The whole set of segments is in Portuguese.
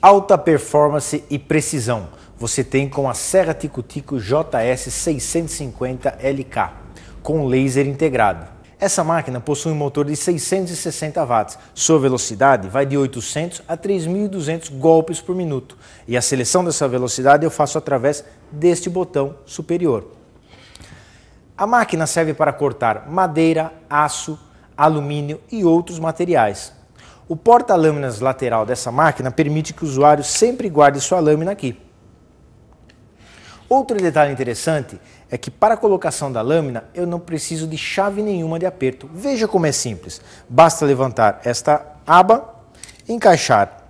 Alta performance e precisão você tem com a Serra Tico Tico JS 650 LK com laser integrado. Essa máquina possui um motor de 660 watts. Sua velocidade vai de 800 a 3.200 golpes por minuto. E a seleção dessa velocidade eu faço através deste botão superior. A máquina serve para cortar madeira, aço, alumínio e outros materiais. O porta-lâminas lateral dessa máquina permite que o usuário sempre guarde sua lâmina aqui. Outro detalhe interessante é que para a colocação da lâmina eu não preciso de chave nenhuma de aperto. Veja como é simples. Basta levantar esta aba, encaixar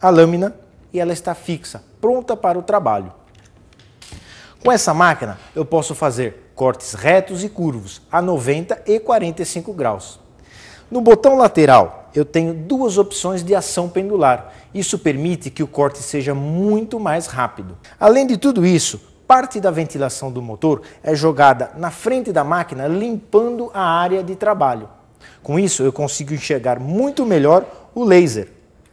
a lâmina e ela está fixa, pronta para o trabalho. Com essa máquina eu posso fazer cortes retos e curvos a 90 e 45 graus. No botão lateral, eu tenho duas opções de ação pendular. Isso permite que o corte seja muito mais rápido. Além de tudo isso, parte da ventilação do motor é jogada na frente da máquina, limpando a área de trabalho. Com isso, eu consigo enxergar muito melhor o laser,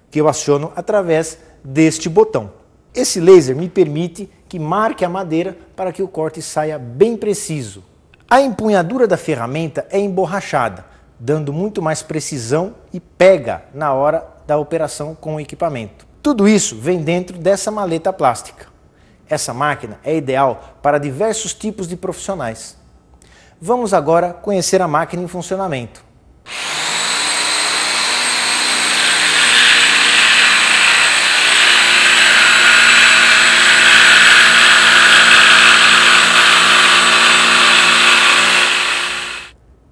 que eu aciono através deste botão. Esse laser me permite que marque a madeira para que o corte saia bem preciso. A empunhadura da ferramenta é emborrachada, dando muito mais precisão e pega na hora da operação com o equipamento. Tudo isso vem dentro dessa maleta plástica. Essa máquina é ideal para diversos tipos de profissionais. Vamos agora conhecer a máquina em funcionamento.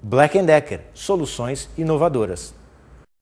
Black Decker, soluções inovadoras.